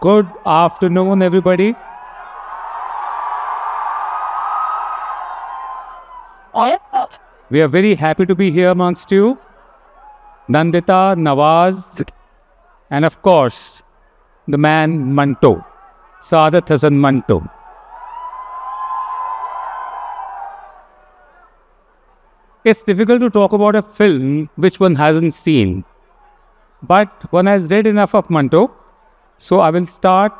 Good afternoon, everybody. We are very happy to be here amongst you. Nandita, Nawaz, and of course, the man Manto, Sadat Hasan Manto. It's difficult to talk about a film which one hasn't seen, but one has read enough of Manto So I will start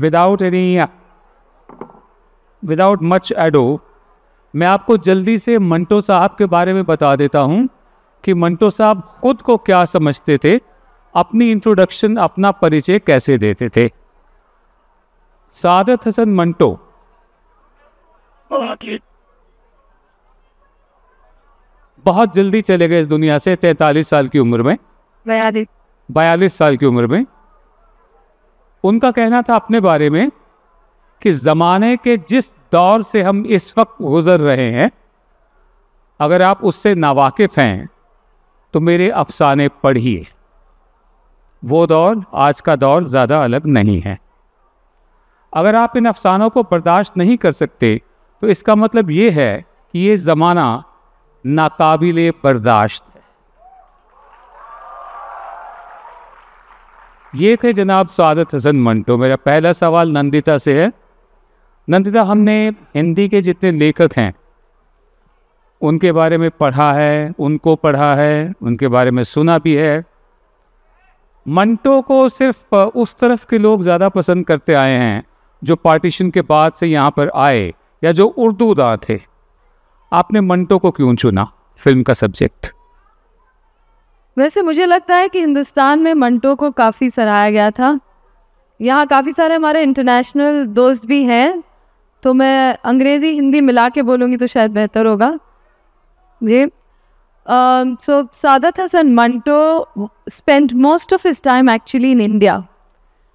without any without much ado. मैं आपको जल्दी से मंटो साहब के बारे में बता देता हूँ कि मंटो साहब खुद को क्या समझते थे अपनी इंट्रोडक्शन अपना परिचय कैसे देते थे सादत हसन मंटो बहुत जल्दी चले गए इस दुनिया से तैतालीस साल की उम्र में बयालीस साल की उम्र में उनका कहना था अपने बारे में कि ज़माने के जिस दौर से हम इस वक्त गुज़र रहे हैं अगर आप उससे नावाकिफ़ हैं तो मेरे अफसाने पढ़िए वो दौर आज का दौर ज़्यादा अलग नहीं है अगर आप इन अफसानों को बर्दाश्त नहीं कर सकते तो इसका मतलब ये है कि ये ज़माना नाकाबिल बर्दाश्त ये थे जनाब सादत हसन मंटो मेरा पहला सवाल नंदिता से है नंदिता हमने हिंदी के जितने लेखक हैं उनके बारे में पढ़ा है उनको पढ़ा है उनके बारे में सुना भी है मंटो को सिर्फ उस तरफ के लोग ज़्यादा पसंद करते आए हैं जो पार्टीशन के बाद से यहाँ पर आए या जो उर्दू दा थे आपने मंटो को क्यों चुना फिल्म का सब्जेक्ट वैसे मुझे लगता है कि हिंदुस्तान में मंटो को काफ़ी सराहाया गया था यहाँ काफ़ी सारे हमारे इंटरनेशनल दोस्त भी हैं तो मैं अंग्रेज़ी हिंदी मिला के बोलूँगी तो शायद बेहतर होगा जी so Saadat Hasan Manto spend most of his time actually in India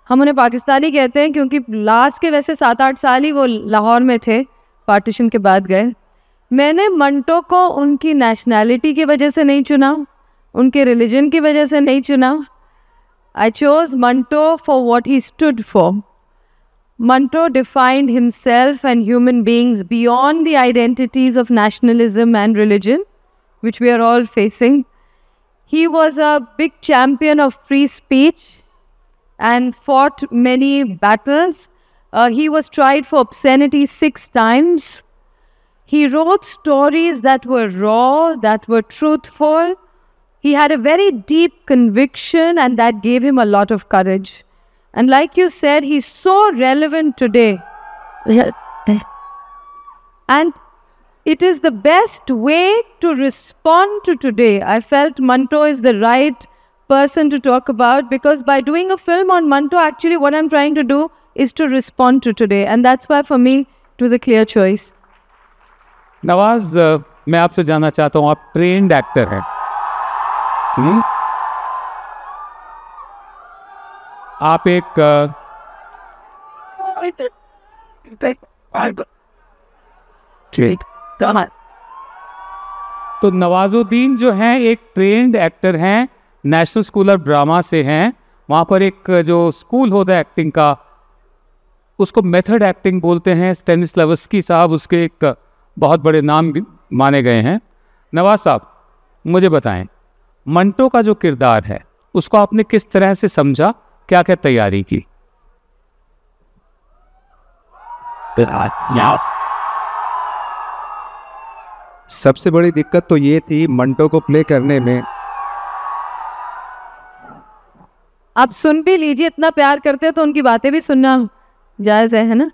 हम उन्हें पाकिस्तानी कहते हैं क्योंकि लास्ट के वैसे सात आठ साल ही वो लाहौर में थे पार्टीशन के बाद गए मैंने मंटो को उनकी नेशनैलिटी की वजह से नहीं चुना उनके रिलीजन की वजह से नहीं चुना I chose Manto for what he stood for Manto defined himself and human beings beyond the identities of nationalism and religion, which we are all facing. He was a big champion of free speech and fought many battles. Uh, he was tried for obscenity six times. He wrote stories that were raw, that were truthful, He had a very deep conviction and that gave him a lot of courage. And like you said, he's so relevant today. and it is the best way to respond to today. I felt Manto is the right person to talk about because by doing a film on Manto, actually, what I'm trying to do is to respond to today. And that's why for me, it was a clear choice. Nawaz, uh, मैं आपसे जानना चाहता हूँ आप trained actor हैं हुँ? हम्म? आप एक तो नवाजुद्दीन जो हैं एक ट्रेंड एक्टर हैं नेशनल स्कूल ऑफ ड्रामा से हैं वहाँ पर एक जो स्कूल होता है एक्टिंग का उसको मेथड एक्टिंग बोलते हैं स्टेनिस लवस्की साहब उसके एक बहुत बड़े नाम माने गए हैं नवाज साहब मुझे बताएं मंटो का जो किरदार है उसको आपने किस तरह से समझा क्या क्या तैयारी की uh, सबसे बड़ी दिक्कत तो ये थी मंटो को प्ले करने में आप सुन भी लीजिए इतना प्यार करते हैं तो उनकी बातें भी सुनना जायज है ना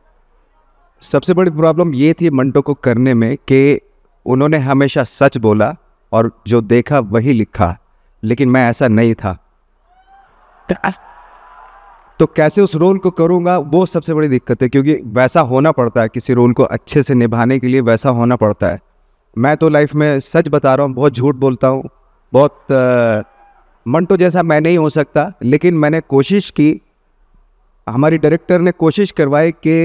सबसे बड़ी प्रॉब्लम ये थी मंटो को करने में कि उन्होंने हमेशा सच बोला और जो देखा वही लिखा लेकिन मैं ऐसा नहीं था तो कैसे उस रोल को करूंगा वो सबसे बड़ी दिक्कत है क्योंकि वैसा होना पड़ता है किसी रोल को अच्छे से निभाने के लिए वैसा होना पड़ता है मैं तो लाइफ में सच बता रहा हूँ बहुत झूठ बोलता हूँ बहुत आ, मन तो जैसा मैं नहीं हो सकता लेकिन मैंने कोशिश की हमारी डायरेक्टर ने कोशिश करवाई कि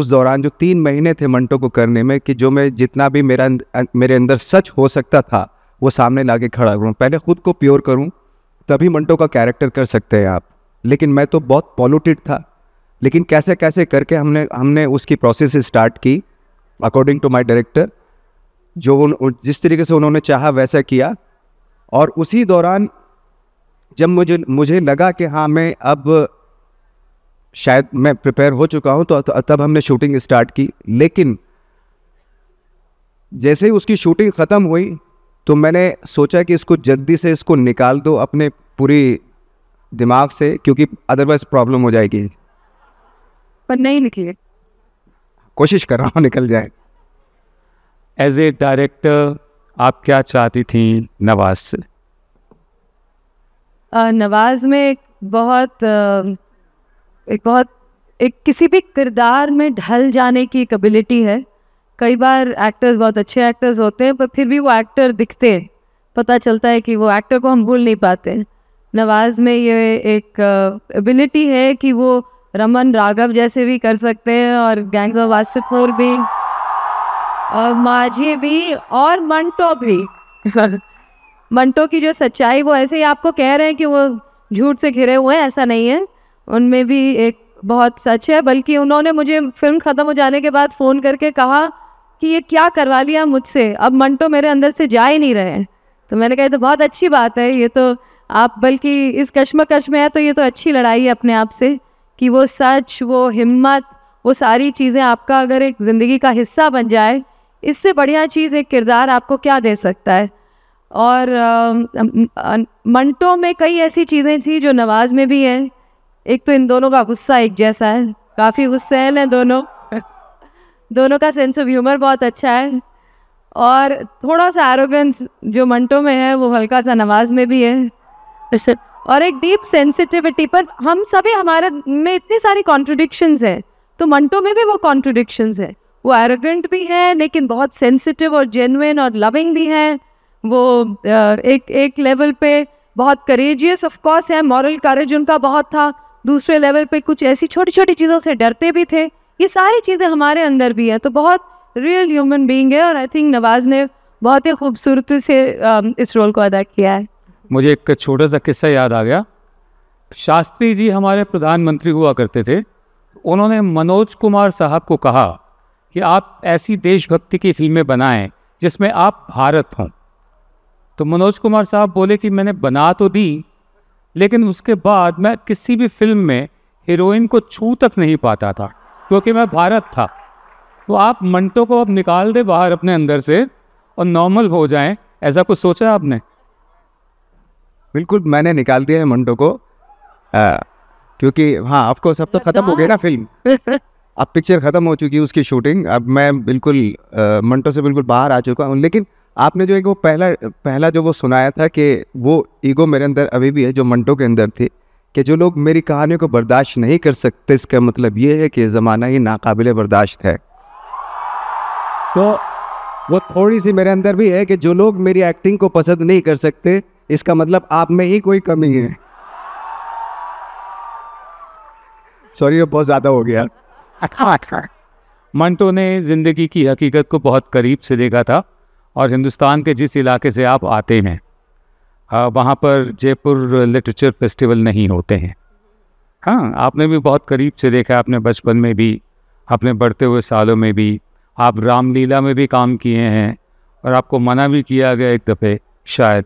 उस दौरान जो तीन महीने थे मंटो को करने में कि जो मैं जितना भी मेरा अं, मेरे अंदर सच हो सकता था वो सामने ला खड़ा करूँ पहले खुद को प्योर करूँ तभी मंटो का कैरेक्टर कर सकते हैं आप लेकिन मैं तो बहुत पॉल्यूटेड था लेकिन कैसे कैसे करके हमने हमने उसकी प्रोसेस स्टार्ट की अकॉर्डिंग टू माई डायरेक्टर जो उन जिस तरीके से उन्होंने चाहा वैसा किया और उसी दौरान जब मुझे मुझे लगा कि हाँ मैं अब शायद मैं प्रिपेयर हो चुका हूँ तो तब हमने शूटिंग स्टार्ट की लेकिन जैसे ही उसकी शूटिंग ख़त्म हुई तो मैंने सोचा कि इसको जल्दी से इसको निकाल दो अपने पूरी दिमाग से क्योंकि अदरवाइज प्रॉब्लम हो जाएगी पर नहीं निकली कोशिश कर रहा हूँ निकल जाए एज ए डायरेक्टर आप क्या चाहती थी नवाज से आ, नवाज में एक बहुत एक बहुत एक किसी भी किरदार में ढल जाने की एक एबिलिटी है कई बार एक्टर्स बहुत अच्छे एक्टर्स होते हैं पर फिर भी वो एक्टर दिखते हैं पता चलता है कि वो एक्टर को हम भूल नहीं पाते नवाज़ में ये एक एबिलिटी है कि वो रमन राघव जैसे भी कर सकते हैं और गैंग ऑफ भी और माझी भी और मंटो भी मंटो की जो सच्चाई वो ऐसे ही आपको कह रहे हैं कि वो झूठ से घिरे हुए हैं ऐसा नहीं है उनमें भी एक बहुत सच है बल्कि उन्होंने मुझे फिल्म ख़त्म हो जाने के बाद फ़ोन करके कहा कि ये क्या करवा लिया मुझसे अब मंटो तो मेरे अंदर से जा ही नहीं रहे तो मैंने कहा तो बहुत अच्छी बात है ये तो आप बल्कि इस कश्मकश में है तो ये तो अच्छी लड़ाई है अपने आप से कि वो सच वो हिम्मत वो सारी चीज़ें आपका अगर एक ज़िंदगी का हिस्सा बन जाए इससे बढ़िया चीज़ एक किरदार आपको क्या दे सकता है और मंटो में कई ऐसी चीज़ें थी जो नवाज़ में भी हैं एक तो इन दोनों का गुस्सा एक जैसा है काफ़ी गुस्सैल हैं दोनों दोनों का सेंस ऑफ ह्यूमर बहुत अच्छा है और थोड़ा सा एरोगेंस जो मंटो में है वो हल्का सा नवाज में भी है अच्छा। और एक डीप सेंसिटिविटी पर हम सभी हमारे में इतनी सारी कॉन्ट्रोडिक्शंस हैं तो मंटो में भी वो कॉन्ट्रोडिक्शंस है वो एरोगेंट भी है लेकिन बहुत सेंसिटिव और जेनुन और लविंग भी है वो एक एक लेवल पे बहुत करेजियस ऑफ कोर्स है मॉरल करेज उनका बहुत था दूसरे लेवल पे कुछ ऐसी छोटी छोटी चीज़ों से डरते भी थे ये सारी चीज़ें हमारे अंदर भी हैं तो बहुत रियल ह्यूमन बींग है और आई थिंक नवाज ने बहुत ही खूबसूरती से um, इस रोल को अदा किया है मुझे एक छोटा सा किस्सा याद आ गया शास्त्री जी हमारे प्रधानमंत्री हुआ करते थे उन्होंने मनोज कुमार साहब को कहा कि आप ऐसी देशभक्ति की फिल्में बनाएं जिसमें आप भारत हों तो मनोज कुमार साहब बोले कि मैंने बना तो दी लेकिन उसके बाद मैं किसी भी फिल्म में हीरोइन को छू तक नहीं पाता था क्योंकि मैं भारत था तो आप मंटो को अब निकाल दे बाहर अपने अंदर से और नॉर्मल हो जाएं ऐसा कुछ सोचा आपने बिल्कुल मैंने निकाल दिया है मंटो को आ, क्योंकि हाँ आपको सब तो ख़त्म हो गई ना फिल्म अब पिक्चर ख़त्म हो चुकी है उसकी शूटिंग अब मैं बिल्कुल आ, मंटो से बिल्कुल बाहर आ चुका हूँ लेकिन आपने जो एक वो पहला पहला जो वो सुनाया था कि वो ईगो मेरे अंदर अभी भी है जो मंटो के अंदर थी कि जो लोग मेरी कहानियों को बर्दाश्त नहीं कर सकते इसका मतलब ये है कि ज़माना ही नाकबिल बर्दाश्त है तो वो थोड़ी सी मेरे अंदर भी है कि जो लोग मेरी एक्टिंग को पसंद नहीं कर सकते इसका मतलब आप में ही कोई कमी है सॉरी बहुत ज़्यादा हो गया अच्छा मंटो तो ने ज़िंदगी की हकीकत को बहुत करीब से देखा था और हिंदुस्तान के जिस इलाके से आप आते हैं वहाँ पर जयपुर लिटरेचर फेस्टिवल नहीं होते हैं हाँ आपने भी बहुत करीब से देखा आपने बचपन में भी अपने बढ़ते हुए सालों में भी आप रामलीला में भी काम किए हैं और आपको मना भी किया गया एक दफ़े शायद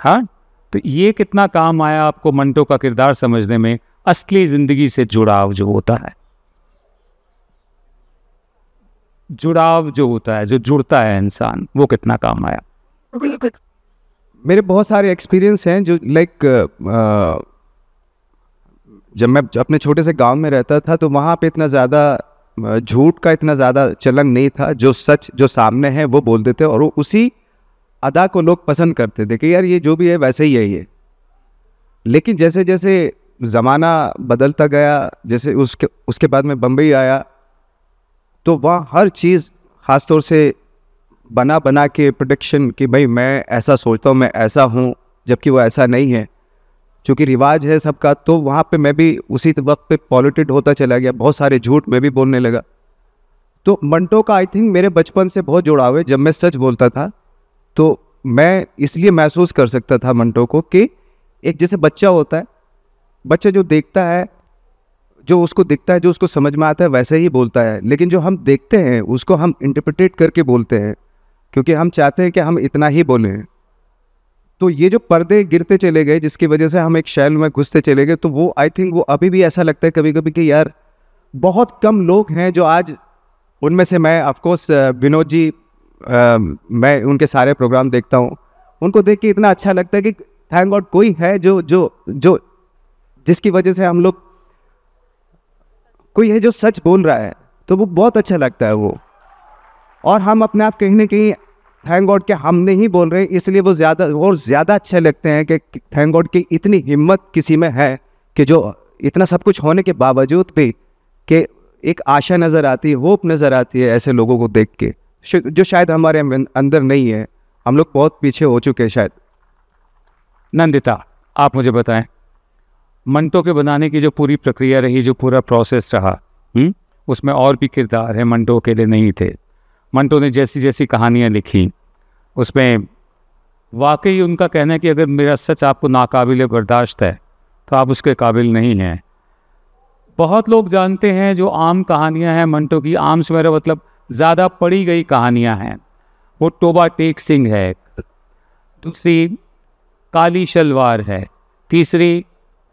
हाँ तो ये कितना काम आया आपको मंटो का किरदार समझने में असली ज़िंदगी से जुड़ाव जो होता है जुड़ाव जो होता है जो जुड़ता है इंसान वो कितना काम आया मेरे बहुत सारे एक्सपीरियंस हैं जो लाइक जब मैं अपने छोटे से गांव में रहता था तो वहाँ पे इतना ज़्यादा झूठ का इतना ज़्यादा चलन नहीं था जो सच जो सामने है वो बोलते थे और वो उसी अदा को लोग पसंद करते थे कि यार ये जो भी है वैसे ही है ये लेकिन जैसे जैसे ज़माना बदलता गया जैसे उसके उसके बाद में बम्बई आया तो वहाँ हर चीज़ ख़ास तौर से बना बना के प्रोडिक्शन कि भाई मैं ऐसा सोचता हूँ मैं ऐसा हूँ जबकि वो ऐसा नहीं है चूँकि रिवाज है सबका तो वहाँ पे मैं भी उसी वक्त पे पॉलिटिड होता चला गया बहुत सारे झूठ मैं भी बोलने लगा तो मंटो का आई थिंक मेरे बचपन से बहुत जुड़ाव है जब मैं सच बोलता था तो मैं इसलिए महसूस कर सकता था मंटो को कि एक जैसे बच्चा होता है बच्चा जो देखता है जो उसको दिखता है जो उसको समझ में आता है वैसे ही बोलता है लेकिन जो हम देखते हैं उसको हम इंटरप्रिटेट करके बोलते हैं क्योंकि हम चाहते हैं कि हम इतना ही बोलें तो ये जो पर्दे गिरते चले गए जिसकी वजह से हम एक शैल में घुसते चले गए तो वो आई थिंक वो अभी भी ऐसा लगता है कभी कभी कि यार बहुत कम लोग हैं जो आज उनमें से मैं ऑफकोर्स विनोद जी आ, मैं उनके सारे प्रोग्राम देखता हूँ उनको देख के इतना अच्छा लगता है कि थैंक गॉड कोई है जो जो जो जिसकी वजह से हम लोग कोई है जो सच बोल रहा है तो वो बहुत अच्छा लगता है वो और हम अपने आप कहीं ना कहीं थैंक गॉड के हम नहीं बोल रहे इसलिए वो ज़्यादा और ज़्यादा अच्छे लगते हैं कि थैंक गॉड की इतनी हिम्मत किसी में है कि जो इतना सब कुछ होने के बावजूद भी कि एक आशा नज़र आती है होप नज़र आती है ऐसे लोगों को देख के जो शायद हमारे अं-, अंदर नहीं है हम लोग बहुत पीछे हो चुके हैं शायद नंदिता आप मुझे बताएं मंटो के बनाने की जो पूरी प्रक्रिया रही जो पूरा प्रोसेस रहा हुँ? हम्म, उसमें और भी किरदार हैं मंटो अकेले नहीं थे मंटो ने जैसी जैसी कहानियाँ लिखी उसमें वाकई उनका कहना है कि अगर मेरा सच आपको नाकाबिल बर्दाश्त है तो आप उसके काबिल नहीं हैं बहुत लोग जानते हैं जो आम कहानियाँ हैं मंटो की आम से मेरा मतलब ज़्यादा पढ़ी गई कहानियाँ हैं वो टोबा टेक सिंह है दूसरी काली शलवार है तीसरी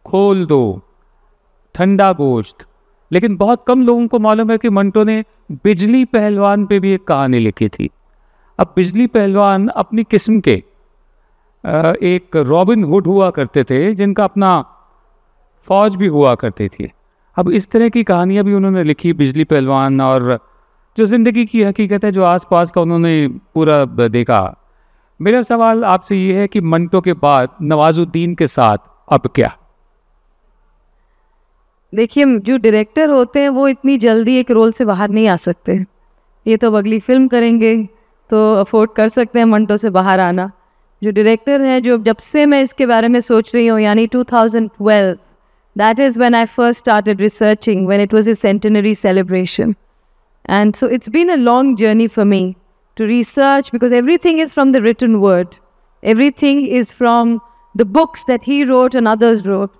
खोल दो ठंडा गोश्त लेकिन बहुत कम लोगों को मालूम है कि मंटो ने बिजली पहलवान पे भी एक कहानी लिखी थी अब बिजली पहलवान अपनी किस्म के एक रॉबिन हुड हुआ करते थे जिनका अपना फौज भी हुआ करती थी अब इस तरह की कहानियाँ भी उन्होंने लिखी बिजली पहलवान और जो ज़िंदगी की हकीकत है जो आसपास का उन्होंने पूरा देखा मेरा सवाल आपसे ये है कि मंटो के बाद नवाजुद्दीन के साथ अब क्या देखिए जो डायरेक्टर होते हैं वो इतनी जल्दी एक रोल से बाहर नहीं आ सकते ये तो अगली फिल्म करेंगे तो अफोर्ड कर सकते हैं मंटो से बाहर आना जो डायरेक्टर हैं जो जब से मैं इसके बारे में सोच रही हूँ यानी two thousand twelve that is when I first started researching when it was a centenary celebration and so it's been a long journey for me to research because everything is from the written word thing is from the books that he wrote and others wrote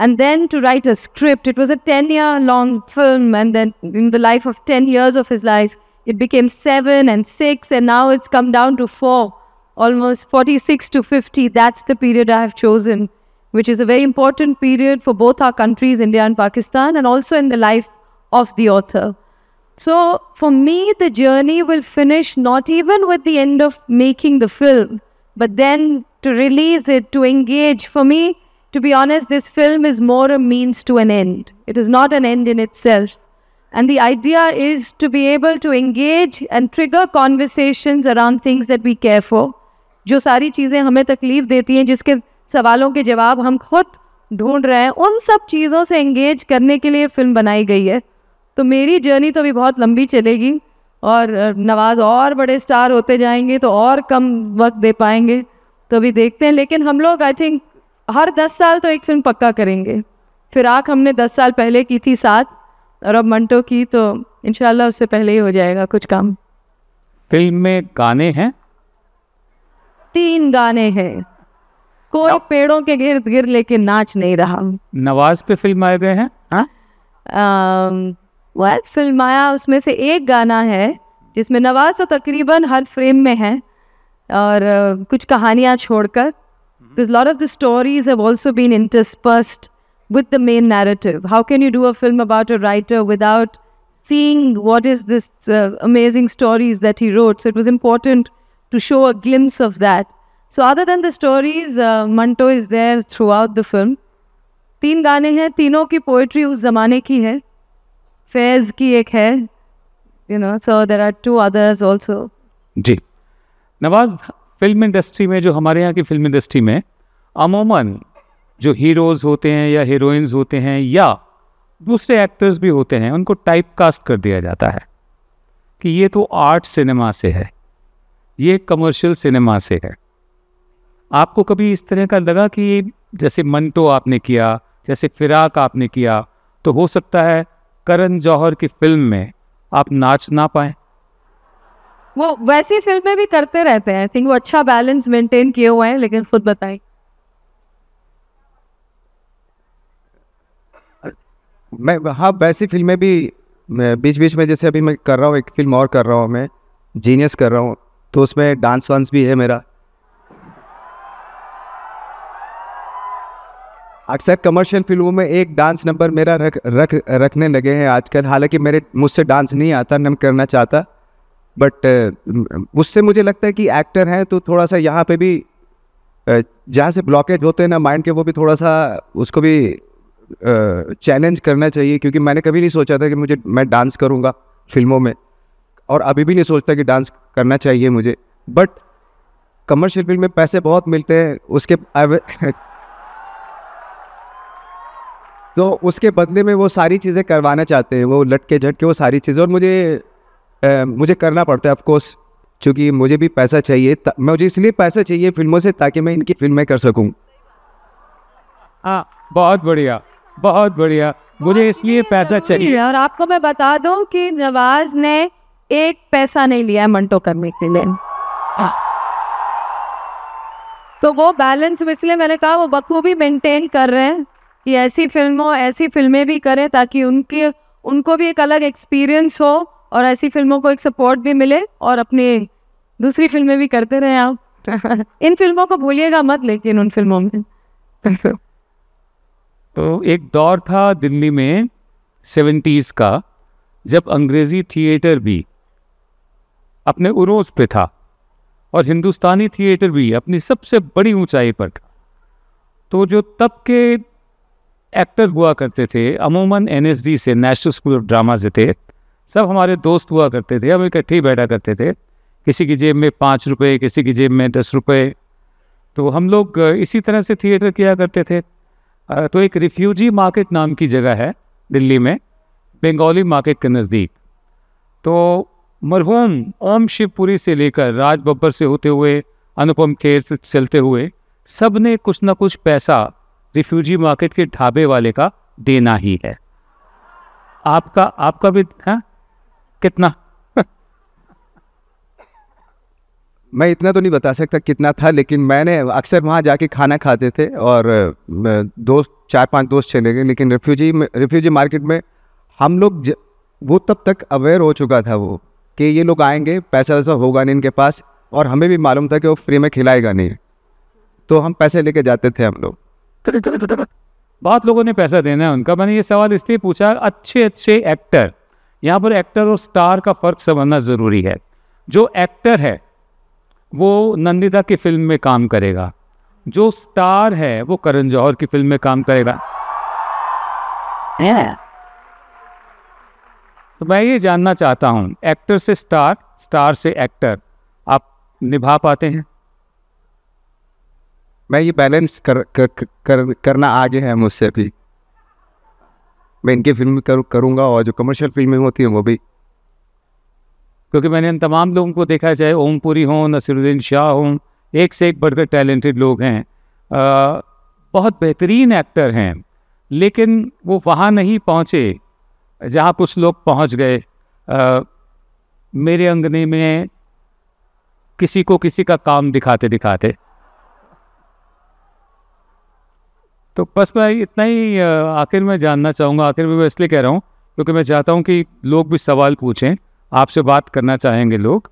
and then to write a script. It was a 10 year long film, and then in the life of 10 years of his life, it became seven and six, and now it's come down to four, almost 46 to 50. That's the period I have chosen, which is a very important period for both our countries, India and Pakistan, and also in the life of the author. So for me, the journey will finish not even with the end of making the film, but then to release it, to engage. For me, to be honest, this film is more a means to an end. It is not an end in itself. And the idea is to be able to engage and trigger conversations around things that we care for. jo sari cheeze hame takleef deti hain jiske sawalon ke jawab hum khud dhoond rahe hain un sab cheezon se engage karne ke liye film banayi gayi hai to meri journey to bhi bahut lambi chalegi और नवाज़ और बड़े star होते जाएंगे तो और कम वक्त दे पाएंगे तो अभी देखते हैं लेकिन हम लोग आई थिंक हर दस साल तो एक फिल्म पक्का करेंगे फिराक हमने दस साल पहले की थी साथ और अब मंटो की तो इनशाला उससे पहले ही हो जाएगा कुछ काम फिल्म में गाने हैं तीन गाने हैं कोई पेड़ों के गिर गिर लेके नाच नहीं रहा नवाज पे फिल्म आए गए हैं हाँ? वह फिल्म आया उसमें से एक गाना है जिसमें नवाज तो तकरीबन हर फ्रेम में है और कुछ कहानियाँ छोड़कर Because a lot of the stories have also been interspersed with the main narrative. How can you do a film about a writer without seeing what is this uh, amazing stories that he wrote? So it was important to show a glimpse of that. So other than the stories, uh, Manto is there throughout the film. तीन गाने हैं तीनों की poetry उस ज़माने की है फैज़ की एक है you know so there are two others also जी नवाज फिल्म इंडस्ट्री में जो हमारे यहाँ की फिल्म इंडस्ट्री में अमूमन जो हीरोज़ होते हैं या हीरोइंस होते हैं या दूसरे एक्टर्स भी होते हैं उनको टाइप कास्ट कर दिया जाता है कि ये तो आर्ट सिनेमा से है ये कमर्शियल सिनेमा से है आपको कभी इस तरह का लगा कि जैसे मंटो तो आपने किया जैसे फिराक आपने किया तो हो सकता है करण जौहर की फिल्म में आप नाच ना पाए वो वैसी फिल्में भी करते रहते हैं थिंक वो अच्छा बैलेंस मेंटेन किए हुए हैं लेकिन खुद बताए मैं हाँ वैसी फिल्में भी बीच बीच में जैसे अभी मैं कर रहा हूँ एक फिल्म और कर रहा हूँ मैं जीनियस कर रहा हूँ तो उसमें डांस वांस भी है मेरा अक्सर कमर्शियल फिल्मों में एक डांस नंबर मेरा रख रख रखने लगे हैं आजकल हालांकि मेरे मुझसे डांस नहीं आता न करना चाहता बट उससे uh, मुझे लगता है कि एक्टर हैं तो थोड़ा सा यहाँ पे भी uh, जहाँ से ब्लॉकेज होते हैं ना माइंड के वो भी थोड़ा सा उसको भी चैलेंज uh, करना चाहिए क्योंकि मैंने कभी नहीं सोचा था कि मुझे मैं डांस करूँगा फिल्मों में और अभी भी नहीं सोचता कि डांस करना चाहिए मुझे बट कमर्शियल फिल्म में पैसे बहुत मिलते हैं उसके तो उसके बदले में वो सारी चीज़ें करवाना चाहते हैं वो लटके झटके वो सारी चीज़ें और मुझे मुझे करना पड़ता है ऑफकोर्स क्योंकि मुझे भी पैसा चाहिए मैं मुझे इसलिए पैसा चाहिए फिल्मों से ताकि मैं इनकी फिल्में कर सकूँ हाँ बहुत बढ़िया बहुत बढ़िया मुझे इसलिए पैसा चाहिए और आपको मैं बता दूं कि नवाज ने एक पैसा नहीं लिया है मंटो करने के लिए हाँ। तो वो बैलेंस इसलिए मैंने कहा वो बखूबी मेंटेन कर रहे हैं कि ऐसी फिल्मों ऐसी फिल्में भी करें ताकि उनके उनको भी एक अलग एक्सपीरियंस हो और ऐसी फिल्मों को एक सपोर्ट भी मिले और अपने दूसरी फिल्में भी करते रहे आप इन फिल्मों को भूलिएगा मत लेकिन उन फिल्मों में तो एक दौर था दिल्ली में सेवेंटीज़ का जब अंग्रेज़ी थिएटर भी अपने उरूज पे था और हिंदुस्तानी थिएटर भी अपनी सबसे बड़ी ऊंचाई पर था तो जो तब के एक्टर हुआ करते थे अमूमन एनएसडी से नेशनल स्कूल ऑफ ड्रामा से थे सब हमारे दोस्त हुआ करते थे हम इकट्ठे ही बैठा करते थे किसी की जेब में पाँच रुपये किसी की जेब में दस रुपये तो हम लोग इसी तरह से थिएटर किया करते थे तो एक रिफ्यूजी मार्केट नाम की जगह है दिल्ली में बंगाली मार्केट के नज़दीक तो मरहूम ओम शिवपुरी से लेकर राज बब्बर से होते हुए अनुपम खेर से चलते हुए सब ने कुछ ना कुछ पैसा रिफ्यूजी मार्केट के ढाबे वाले का देना ही है आपका आपका भी है हाँ? कितना मैं इतना तो नहीं बता सकता कितना था लेकिन मैंने अक्सर वहाँ जाके खाना खाते थे और दोस्त चार पांच दोस्त चले गए लेकिन रिफ्यूजी रिफ्यूजी मार्केट में हम लोग ज, वो तब तक अवेयर हो चुका था वो कि ये लोग आएंगे पैसा वैसा होगा नहीं इनके पास और हमें भी मालूम था कि वो फ्री में खिलाएगा नहीं तो हम पैसे लेके जाते थे हम लोग बहुत लोगों ने पैसा देना है उनका मैंने ये सवाल इसलिए पूछा अच्छे अच्छे एक्टर यहाँ पर एक्टर और स्टार का फ़र्क समझना ज़रूरी है जो एक्टर है वो नंदिता की फिल्म में काम करेगा जो स्टार है वो करण जौहर की फिल्म में काम करेगा तो मैं ये जानना चाहता हूँ एक्टर से स्टार स्टार से एक्टर आप निभा पाते हैं मैं ये बैलेंस कर, कर, कर, करना आगे है मुझसे भी मैं इनकी फिल्म करूँगा और जो कमर्शियल फिल्में होती हैं वो भी क्योंकि मैंने इन तमाम लोगों को देखा चाहे ओमपुरी हों नसरुद्दीन शाह हों एक से एक बढ़कर टैलेंटेड लोग हैं बहुत बेहतरीन एक्टर हैं लेकिन वो वहाँ नहीं पहुँचे जहाँ कुछ लोग पहुँच गए मेरे अंगने में किसी को किसी का काम दिखाते दिखाते तो बस मैं इतना ही आखिर में जानना चाहूँगा आखिर में मैं इसलिए कह रहा हूँ क्योंकि मैं चाहता हूँ कि लोग भी सवाल पूछें आपसे बात करना चाहेंगे लोग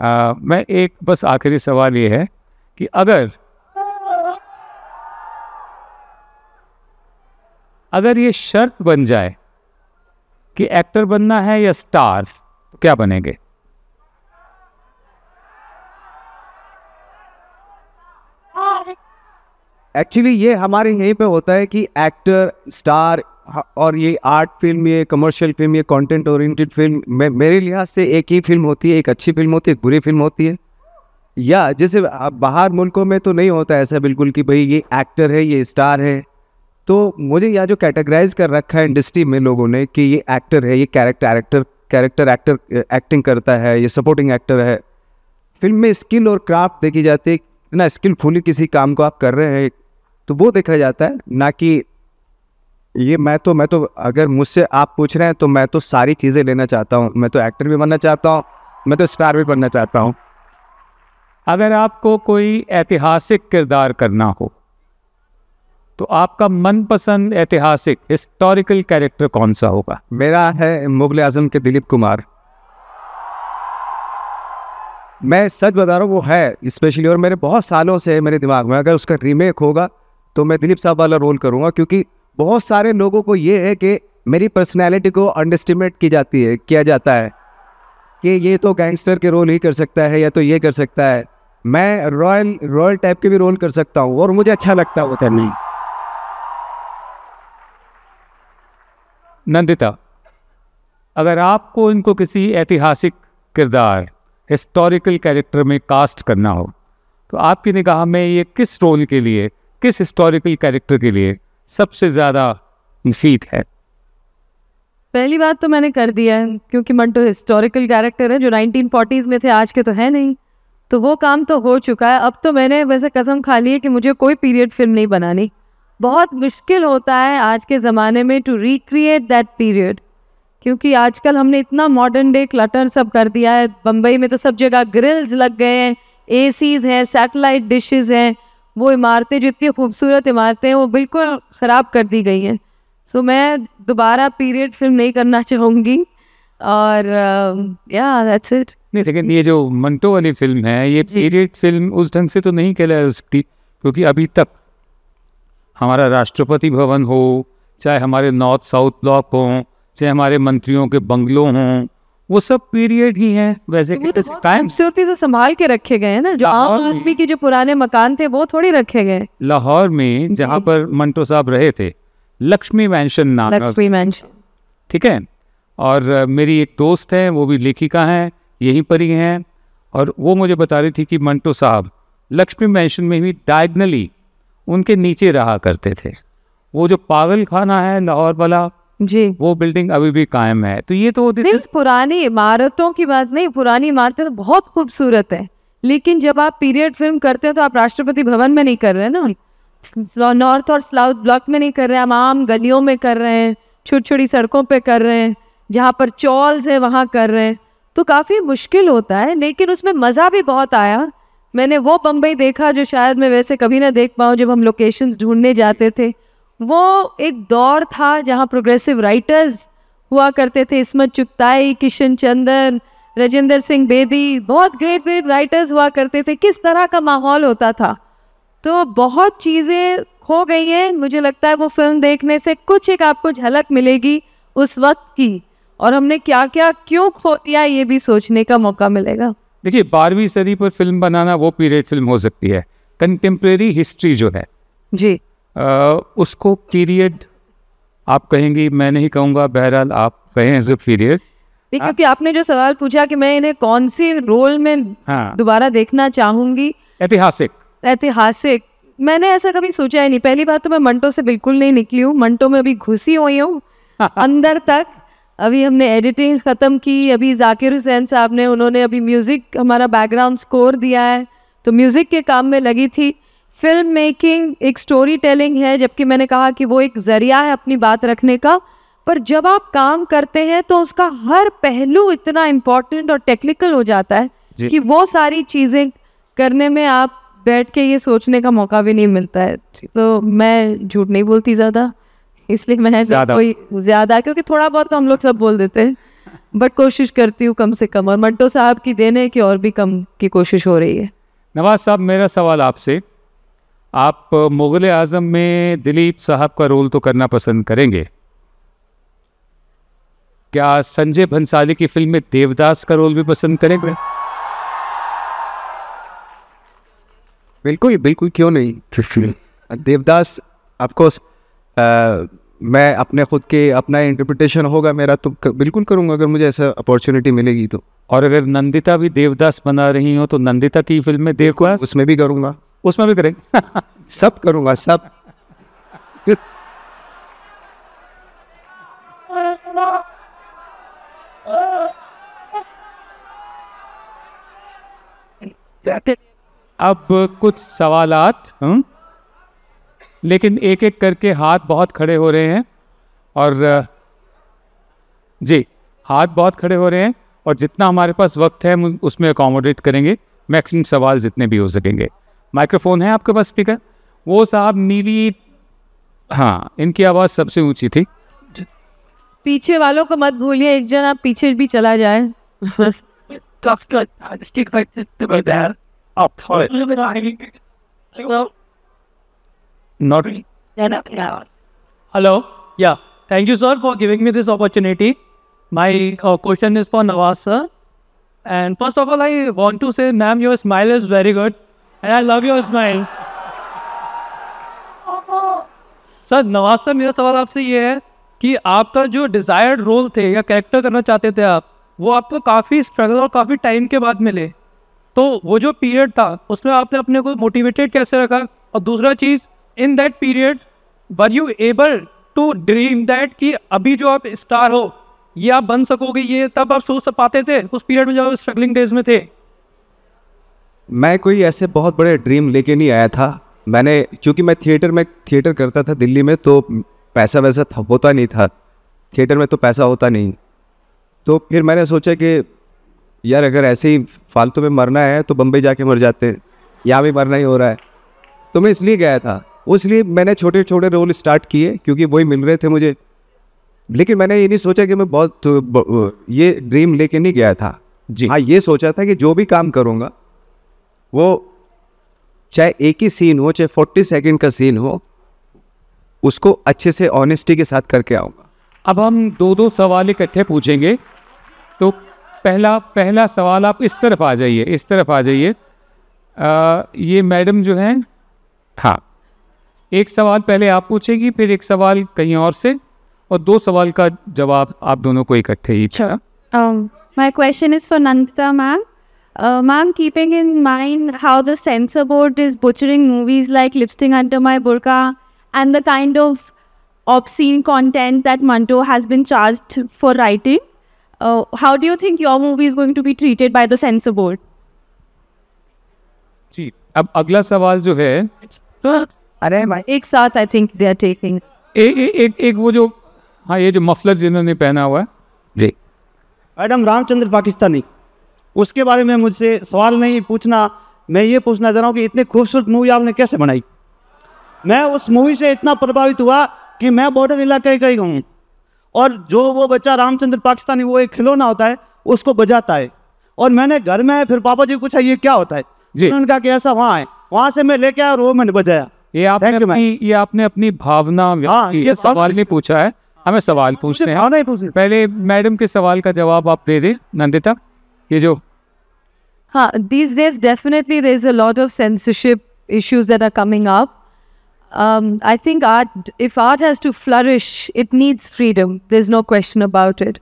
आ, मैं एक बस आखिरी सवाल ये है कि अगर अगर ये शर्त बन जाए कि एक्टर बनना है या स्टार तो क्या बनेंगे एक्चुअली ये हमारे यहीं पे होता है कि एक्टर स्टार और ये आर्ट फिल्म ये कमर्शियल फिल्म ये कंटेंट ओरिएंटेड फिल्म मे, मेरे लिहाज से एक ही फिल्म होती है एक अच्छी फिल्म होती है एक बुरी फिल्म होती है या जैसे बाहर मुल्कों में तो नहीं होता ऐसा बिल्कुल कि भाई ये एक्टर है ये स्टार है तो मुझे यह जो कैटेगराइज कर रखा है इंडस्ट्री में लोगों ने कि ये एक्टर है ये character actor character actor acting करता है ये सपोर्टिंग एक्टर है फिल्म में स्किल और क्राफ्ट देखी जाती है इतना स्किलफुली किसी काम को आप कर रहे हैं तो वो देखा जाता है ना कि ये मैं तो मैं तो अगर मुझसे आप पूछ रहे हैं तो मैं तो सारी चीज़ें लेना चाहता हूँ मैं तो एक्टर भी बनना चाहता हूँ मैं तो स्टार भी बनना चाहता हूँ अगर आपको कोई ऐतिहासिक किरदार करना हो तो आपका मनपसंद ऐतिहासिक हिस्टोरिकल कैरेक्टर कौन सा होगा मेरा है मुगल आजम के दिलीप कुमार मैं सच बता रहा हूँ वो है स्पेशली और मेरे बहुत सालों से मेरे दिमाग में अगर उसका रीमेक होगा तो मैं दिलीप साहब वाला रोल करूँगा क्योंकि बहुत सारे लोगों को ये है कि मेरी पर्सनैलिटी को अंडरस्टिमेट की जाती है किया जाता है कि ये तो गैंगस्टर के रोल ही कर सकता है या तो ये कर सकता है मैं रॉयल रॉयल टाइप के भी रोल कर सकता हूँ और मुझे अच्छा लगता है वो करने नंदिता अगर आपको इनको किसी ऐतिहासिक किरदार हिस्टोरिकल कैरेक्टर में कास्ट करना हो तो आपकी निगाह में ये किस रोल के लिए किस हिस्टोरिकल कैरेक्टर के लिए सबसे ज़्यादा मुफीद है पहली बात तो मैंने कर दिया है क्योंकि मंटो हिस्टोरिकल कैरेक्टर है जो 1940s में थे आज के तो है नहीं तो वो काम तो हो चुका है अब तो मैंने वैसे कसम खा ली है कि मुझे कोई पीरियड फिल्म नहीं बनानी बहुत मुश्किल होता है आज के ज़माने में टू रिक्रिएट दैट पीरियड क्योंकि आजकल हमने इतना मॉडर्न डे क्लटर सब कर दिया है बम्बई में तो सब जगह ग्रिल्स लग गए हैं ए हैं सैटेलाइट डिशेज़ हैं वो इमारतें जितनी खूबसूरत इमारतें हैं वो बिल्कुल ख़राब कर दी गई हैं सो so, मैं दोबारा पीरियड फिल्म नहीं करना चाहूँगी और या दैट्स इट नहीं लेकिन ये जो मंटो वाली फिल्म है ये पीरियड फिल्म उस ढंग से तो नहीं कहला जा सकती क्योंकि अभी तक हमारा राष्ट्रपति भवन हो चाहे हमारे नॉर्थ साउथ ब्लॉक हों चाहे हमारे मंत्रियों के बंगलों हों वो सब पीरियड ही है वैसे तो तो खूबसूरती से संभाल के रखे गए ना जो आम आदमी के जो पुराने मकान थे वो थोड़ी रखे गए लाहौर में जहाँ पर मंटो साहब रहे थे लक्ष्मी मैंशन नाम लक्ष्मी मैंशन ठीक है और मेरी एक दोस्त है वो भी लेखिका है यहीं पर ही हैं और वो मुझे बता रही थी कि मंटो साहब लक्ष्मी मैंशन में भी डायगनली उनके नीचे रहा करते थे वो जो पागल खाना है लाहौर वाला जी वो बिल्डिंग अभी भी कायम है तो ये तो दिस पुरानी इमारतों की बात नहीं पुरानी इमारतें तो बहुत खूबसूरत है लेकिन जब आप पीरियड फिल्म करते हैं तो आप राष्ट्रपति भवन में नहीं कर रहे हैं ना नॉर्थ और साउथ ब्लॉक में नहीं कर रहे हैं हम आम गलियों में कर रहे हैं छोटी छोटी सड़कों पर कर रहे हैं जहाँ पर चौल्स है वहाँ कर रहे हैं तो काफ़ी मुश्किल होता है लेकिन उसमें मज़ा भी बहुत आया मैंने वो बम्बई देखा जो शायद मैं वैसे कभी ना देख पाऊँ जब हम लोकेशंस ढूंढने जाते थे वो एक दौर था जहाँ प्रोग्रेसिव राइटर्स हुआ करते थे इसमत चुगताई किशन चंदन राजेंद्र सिंह बेदी बहुत ग्रेट ग्रेट राइटर्स हुआ करते थे किस तरह का माहौल होता था तो बहुत चीज़ें खो गई हैं मुझे लगता है वो फिल्म देखने से कुछ एक आपको झलक मिलेगी उस वक्त की और हमने क्या क्या क्यों खो दिया ये भी सोचने का मौका मिलेगा देखिए बारहवीं सदी पर फिल्म बनाना वो पीरियड फिल्म हो सकती है कंटेम्प्रेरी हिस्ट्री जो है जी आ, उसको पीरियड आप कहेंगी मैं नहीं कहूँगा बहरहाल आप कहें एज ए पीरियड क्योंकि आपने जो सवाल पूछा कि मैं इन्हें कौन सी रोल में हाँ, दोबारा देखना चाहूंगी ऐतिहासिक ऐतिहासिक मैंने ऐसा कभी सोचा ही नहीं पहली बात तो मैं मंटो से बिल्कुल नहीं निकली हूँ मंटो में अभी घुसी हुई हूँ अंदर तक अभी हमने एडिटिंग ख़त्म की अभी जाकिर हुसैन साहब ने उन्होंने अभी म्यूज़िक हमारा बैकग्राउंड स्कोर दिया है तो म्यूज़िक के काम में लगी थी फिल्म मेकिंग एक स्टोरी टेलिंग है जबकि मैंने कहा कि वो एक जरिया है अपनी बात रखने का पर जब आप काम करते हैं तो उसका हर पहलू इतना इम्पोर्टेंट और टेक्निकल हो जाता है कि वो सारी चीज़ें करने में आप बैठ के ये सोचने का मौका भी नहीं मिलता है तो मैं झूठ नहीं बोलती ज़्यादा इसलिए मैं ज्यादा कोई ज़्यादा क्योंकि थोड़ा बहुत तो हम लोग सब बोल देते हैं बट कोशिश करती हूँ कम से कम और मंटो साहब की देने की और भी कम की कोशिश हो रही है नवाज साहब मेरा सवाल आपसे आप मुग़ल आज़म में दिलीप साहब का रोल तो करना पसंद करेंगे क्या संजय भंसाली की फिल्म में देवदास का रोल भी पसंद करेंगे बिल्कुल बिल्कुल क्यों नहीं देवदास ऑफकोर्स मैं अपने खुद के अपना इंटरप्रिटेशन होगा मेरा तो कर, बिल्कुल करूंगा अगर मुझे ऐसा अपॉर्चुनिटी मिलेगी तो और अगर नंदिता भी देवदास बना रही हो तो नंदिता की फिल्म में देवदास उसमें भी करूंगा उसमें भी करेंगे सब करूंगा सब अब कुछ सवाल हम्म। लेकिन एक एक करके हाथ बहुत खड़े हो रहे हैं और जी हाथ बहुत खड़े हो रहे हैं और जितना हमारे पास वक्त है उसमें अकोमोडेट करेंगे मैक्सिमम सवाल जितने भी हो सकेंगे माइक्रोफोन है आपके पास स्पीकर वो साहब नीली हाँ इनकी आवाज सबसे ऊंची थी पीछे वालों को मत भूलिए एक जन आप पीछे भी चला जाए हेलो या thank you sir for giving me this opportunity my question is for Nawaz sir and first of all I want to say ma'am your smile is very good and I love your smile sir Nawaz sir मेरा सवाल आपसे ये है कि आपका जो desired role थे या कैरेक्टर करना चाहते थे आप वो आपको काफ़ी स्ट्रगल और काफ़ी टाइम के बाद मिले तो वो जो पीरियड था उसमें आपने अपने को मोटिवेटेड कैसे रखा और दूसरा चीज़ in that period were you able to dream that कि अभी जो आप स्टार हो ये आप बन सकोगे ये तब आप सोच पाते थे उस पीरियड में जब स्ट्रगलिंग डेज में थे मैं कोई ऐसे बहुत बड़े ड्रीम लेके नहीं आया था मैंने क्योंकि मैं थिएटर में थिएटर करता था दिल्ली में तो पैसा वैसा होता नहीं था थिएटर में तो पैसा होता नहीं तो फिर मैंने सोचा कि यार अगर ऐसे ही फालतू में मरना है तो बम्बई जाके मर जाते हैं यहाँ भी मरना ही हो रहा है तो मैं इसलिए गया था उसलिए मैंने छोटे छोटे रोल स्टार्ट किए क्योंकि वही मिल रहे थे मुझे लेकिन मैंने ये नहीं सोचा कि मैं बहुत ये ड्रीम लेके नहीं गया था जी हाँ ये सोचा था कि जो भी काम करूँगा वो चाहे एक ही सीन हो चाहे फोर्टी सेकेंड का सीन हो उसको अच्छे से ऑनेस्टी के साथ करके आऊँगा अब हम दो दो सवाल इकट्ठे पूछेंगे तो पहला पहला सवाल आप इस तरफ आ जाइए इस तरफ आ जाइए ये मैडम जो हैं हाँ एक सवाल पहले आप पूछेगी फिर एक सवाल कहीं और से और दो सवाल का जवाब आप दोनों को इकट्ठे ही my question is for Nandita ma'am Uh, ma'am, keeping in mind how the censor board is butchering movies like Lipsting Under My Burqa and the kind of obscene content that Manto has been charged for writing, uh, how do you think your movie is going to be treated by the censor board? जी अब अगला सवाल जो है अरे भाई एक साथ I think they are taking एक एक एक वो जो हाँ ये जो मफलर जिन्होंने पहना हुआ है जी मैडम रामचंद्र पाकिस्तानी उसके बारे में मुझसे सवाल नहीं पूछना मैं ये पूछना चाह रहा हूँ कि इतनी खूबसूरत मूवी आपने कैसे बनाई मैं उस मूवी से इतना प्रभावित हुआ कि मैं बॉर्डर इलाके का ही हूँ और जो वो बच्चा रामचंद्र पाकिस्तानी वो एक खिलौना होता है उसको बजाता है और मैंने घर में फिर पापा जी पूछा ये क्या होता है जी उन्होंने कहा कि ऐसा वहाँ है वहाँ से मैं लेके आया और वो मैंने बजाया ये आपने अपनी ये आपने अपनी भावना हाँ, ये सवाल नहीं पूछा है हमें सवाल पूछने हैं नहीं पहले मैडम के सवाल का जवाब आप दे दें Nandita these days definitely there's a lot of censorship issues that are coming up. Um, I think art, if art has to flourish, it needs freedom. There's no question about it.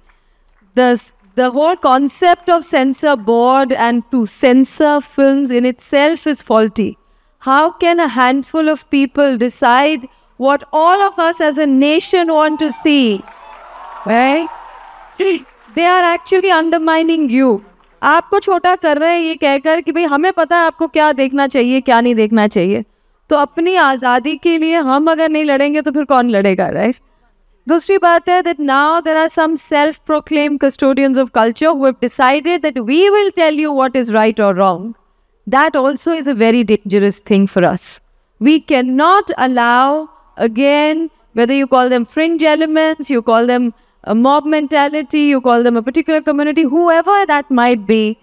The, the whole concept of censor board and to censor films in itself is faulty. How can a handful of people decide what all of us as a nation want to see? Right? They are actually undermining you. आपको छोटा कर रहे हैं ये कहकर कि भाई हमें पता है आपको क्या देखना चाहिए क्या नहीं देखना चाहिए तो अपनी आज़ादी के लिए हम अगर नहीं लड़ेंगे तो फिर कौन लड़ेगा राइट दूसरी बात है that now there are some self proclaim custodians of culture who have decided that we will tell you what is right और wrong that also is a very dangerous thing for us we can not allow again whether you call them fringe elements you call them a mob mentality, you call them a particular community, whoever that might be,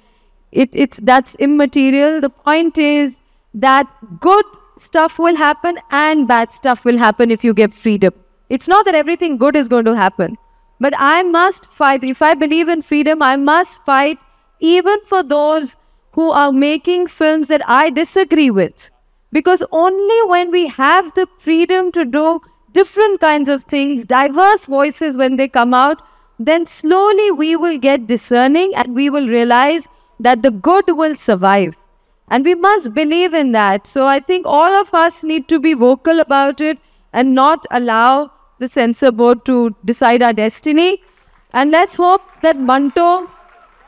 it, it's that's immaterial. The point is that good stuff will happen and bad stuff will happen if you give freedom. It's not that everything good is going to happen, but I must fight. If I believe in freedom, I must fight even for those who are making films that I disagree with. Because only when we have the freedom to do different kinds of things, diverse voices when they come out, then slowly we will get discerning and we will realize that the good will survive. And we must believe in that. So I think all of us need to be vocal about it and not allow the censor board to decide our destiny. And let's hope that Manto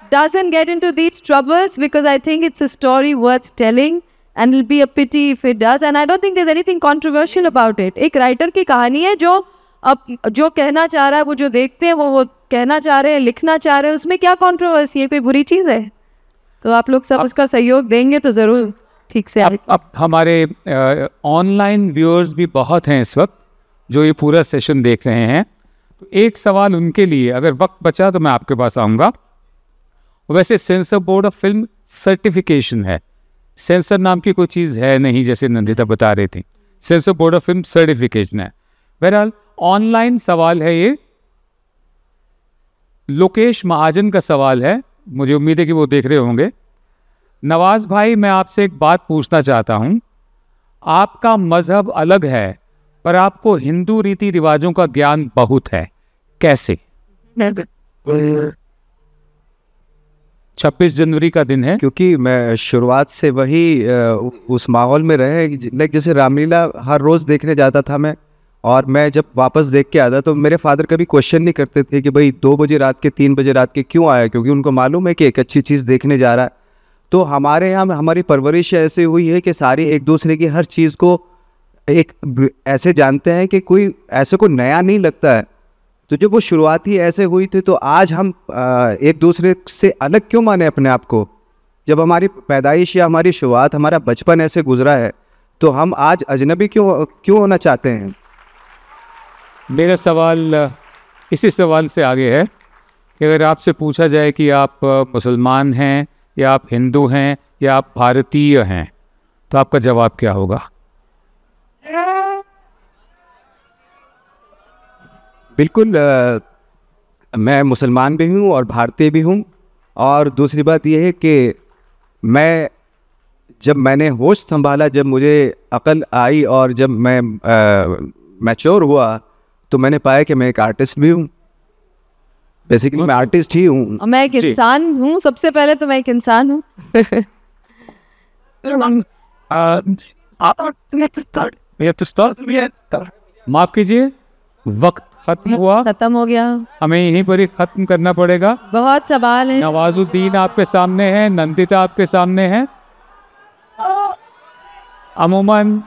doesn't get into these troubles because I think it's a story worth telling. And it'll be a pity if it does and I don't think there anything controversial about it एक writer की कहानी है जो अब जो कहना चाह रहा है वो जो देखते हैं वो वो कहना चाह रहे हैं लिखना चाह रहे हैं उसमें क्या कॉन्ट्रोवर्सी है कोई बुरी चीज़ है तो आप लोग सब उसका सहयोग देंगे तो ज़रूर ठीक से अब अब हमारे ऑनलाइन व्यूअर्स भी बहुत हैं इस वक्त जो ये पूरा सेशन देख रहे हैं तो एक सवाल उनके लिए अगर वक्त बचा तो मैं आपके पास आऊंगा वैसे censor board of film certification है सेंसर नाम की कोई चीज़ है नहीं जैसे नंदिता बता रहे थी censor board of film certification है बहरहाल ऑनलाइन सवाल है ये लोकेश महाजन का सवाल है मुझे उम्मीद है कि वो देख रहे होंगे नवाज भाई मैं आपसे एक बात पूछना चाहता हूँ आपका मज़हब अलग है पर आपको हिंदू रीति रिवाजों का ज्ञान बहुत है कैसे छब्बीस जनवरी का दिन है क्योंकि मैं शुरुआत से वही उस माहौल में रहे लाइक जैसे रामलीला हर रोज़ देखने जाता था मैं और मैं जब वापस देख के आता तो मेरे फादर कभी क्वेश्चन नहीं करते थे कि भाई दो बजे रात के तीन बजे रात के क्यों आया क्योंकि उनको मालूम है कि एक अच्छी चीज़ देखने जा रहा है तो हमारे यहाँ हमारी परवरिश ऐसे हुई है कि सारी एक दूसरे की हर चीज़ को एक ऐसे जानते हैं कि कोई ऐसे को नया नहीं लगता है तो जब वो शुरुआत ही ऐसे हुई थी तो आज हम एक दूसरे से अलग क्यों माने अपने आप को जब हमारी पैदाइश या हमारी शुरुआत हमारा बचपन ऐसे गुजरा है तो हम आज अजनबी क्यों क्यों होना चाहते हैं मेरा सवाल इसी सवाल से आगे है कि अगर आपसे पूछा जाए कि आप मुसलमान हैं या आप हिंदू हैं या आप भारतीय हैं तो आपका जवाब क्या होगा बिल्कुल आ, मैं मुसलमान भी हूँ और भारतीय भी हूँ और दूसरी बात यह है कि मैं जब मैंने होश संभाला जब मुझे अकल आई और जब मैं मैच्योर हुआ तो मैंने पाया कि मैं एक आर्टिस्ट भी हूँ बेसिकली मैं आर्टिस्ट ही हूँ मैं एक इंसान हूँ सबसे पहले तो मैं एक इंसान हूँ तो- तो माफ कीजिए वक्त खत्म हुआ खत्म हो गया हमें यहीं पर ही खत्म करना पड़ेगा बहुत सवाल है नवाजुद्दीन आपके सामने है नंदिता आपके सामने है अमूमन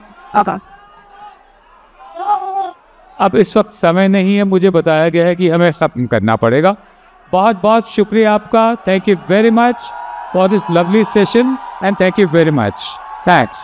अब इस वक्त समय नहीं है मुझे बताया गया है कि हमें खत्म करना पड़ेगा बहुत बहुत शुक्रिया आपका thank you very much for this lovely session and thank you very much thanks